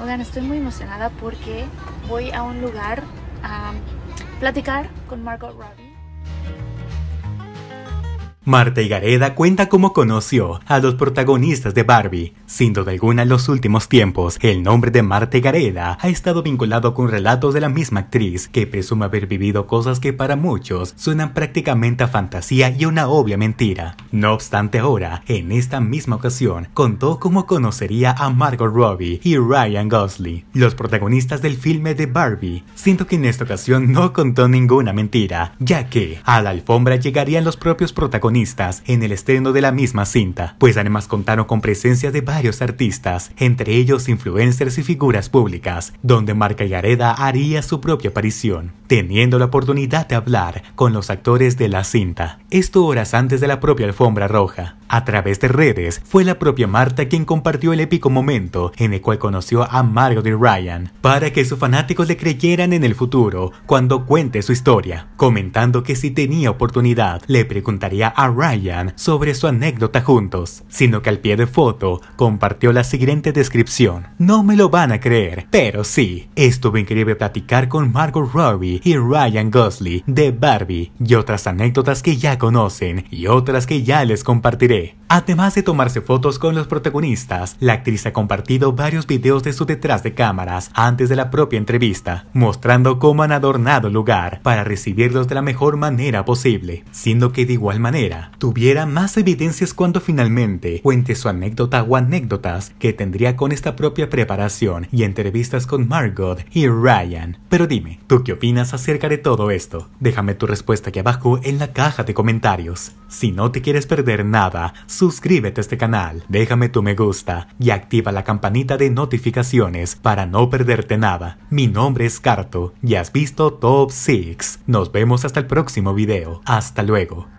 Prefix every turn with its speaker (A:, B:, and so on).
A: Oigan, estoy muy emocionada porque voy a un lugar a platicar con Margot Robbie. Marta y Gareda cuenta cómo conoció a los protagonistas de Barbie. Sin duda alguna, en los últimos tiempos, el nombre de Marta y Gareda ha estado vinculado con relatos de la misma actriz, que presume haber vivido cosas que para muchos suenan prácticamente a fantasía y una obvia mentira. No obstante, ahora, en esta misma ocasión, contó cómo conocería a Margot Robbie y Ryan Gosling, los protagonistas del filme de Barbie. Siento que en esta ocasión no contó ninguna mentira, ya que a la alfombra llegarían los propios protagonistas en el estreno de la misma cinta, pues además contaron con presencia de varios artistas, entre ellos influencers y figuras públicas, donde Marca Gareda haría su propia aparición, teniendo la oportunidad de hablar con los actores de la cinta. Esto horas antes de la propia alfombra roja. A través de redes, fue la propia Marta quien compartió el épico momento en el cual conoció a Margot y Ryan, para que sus fanáticos le creyeran en el futuro cuando cuente su historia, comentando que si tenía oportunidad, le preguntaría a Ryan sobre su anécdota juntos, sino que al pie de foto compartió la siguiente descripción. No me lo van a creer, pero sí, estuve increíble platicar con Margot Robbie y Ryan Gosley de Barbie y otras anécdotas que ya conocen y otras que ya les compartiré. Además de tomarse fotos con los protagonistas, la actriz ha compartido varios videos de su detrás de cámaras antes de la propia entrevista, mostrando cómo han adornado el lugar para recibirlos de la mejor manera posible, siendo que de igual manera tuviera más evidencias cuando finalmente cuente su anécdota o anécdotas que tendría con esta propia preparación y entrevistas con Margot y Ryan. Pero dime, ¿tú qué opinas acerca de todo esto? Déjame tu respuesta aquí abajo en la caja de comentarios. Si no te quieres perder nada, suscríbete a este canal, déjame tu me gusta y activa la campanita de notificaciones para no perderte nada. Mi nombre es Carto y has visto Top 6. Nos vemos hasta el próximo video. Hasta luego.